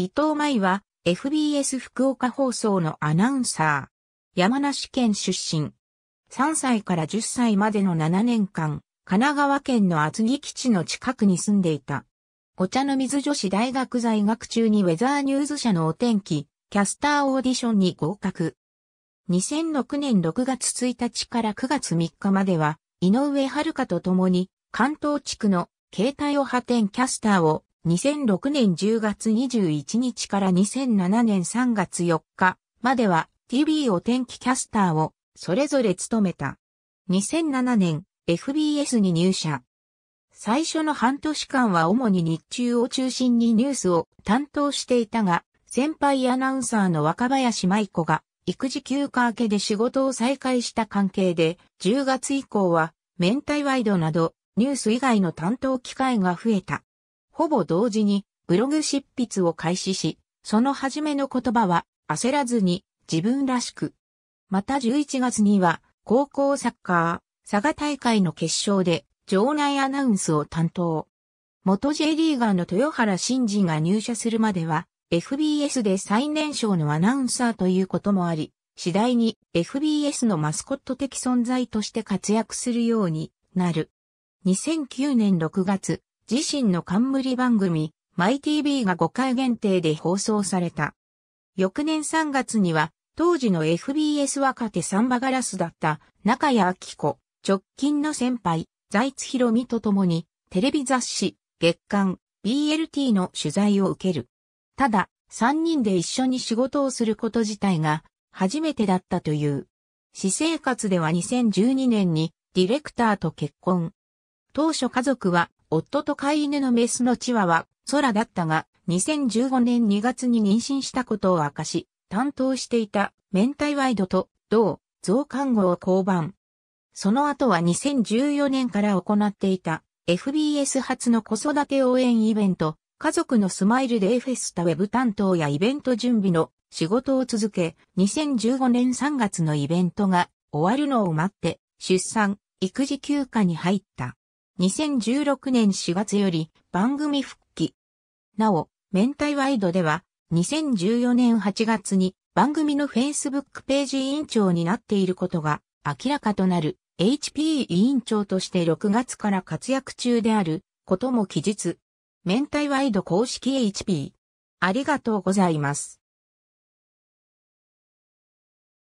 伊藤舞は FBS 福岡放送のアナウンサー。山梨県出身。3歳から10歳までの7年間、神奈川県の厚木基地の近くに住んでいた。お茶の水女子大学在学中にウェザーニューズ社のお天気、キャスターオーディションに合格。2006年6月1日から9月3日までは、井上遥と共に、関東地区の携帯を派遣キャスターを2006年10月21日から2007年3月4日までは TV お天気キャスターをそれぞれ務めた。2007年 FBS に入社。最初の半年間は主に日中を中心にニュースを担当していたが、先輩アナウンサーの若林舞子が育児休暇明けで仕事を再開した関係で、10月以降は、明太ワイドなど、ニュース以外の担当機会が増えた。ほぼ同時にブログ執筆を開始し、その初めの言葉は焦らずに自分らしく。また11月には高校サッカー佐賀大会の決勝で場内アナウンスを担当。元 J リーガーの豊原真人が入社するまでは FBS で最年少のアナウンサーということもあり、次第に FBS のマスコット的存在として活躍するようになる。2009年6月、自身の冠番組、マイ t v が5回限定で放送された。翌年3月には、当時の FBS 若手サンバガラスだった中谷明子、直近の先輩、財津博美と共に、テレビ雑誌、月刊、BLT の取材を受ける。ただ、3人で一緒に仕事をすること自体が、初めてだったという。私生活では2012年に、ディレクターと結婚。当初家族は夫と飼い犬のメスのチワワ、空だったが、2015年2月に妊娠したことを明かし、担当していた明太ワイドと同増刊号を降板。その後は2014年から行っていた FBS 初の子育て応援イベント、家族のスマイルデイフェスタウェブ担当やイベント準備の仕事を続け、2015年3月のイベントが終わるのを待って、出産、育児休暇に入った。2016年4月より番組復帰。なお、明太ワイドでは、2014年8月に番組の Facebook ページ委員長になっていることが明らかとなる HP 委員長として6月から活躍中であることも記述。明太ワイド公式 HP。ありがとうございます。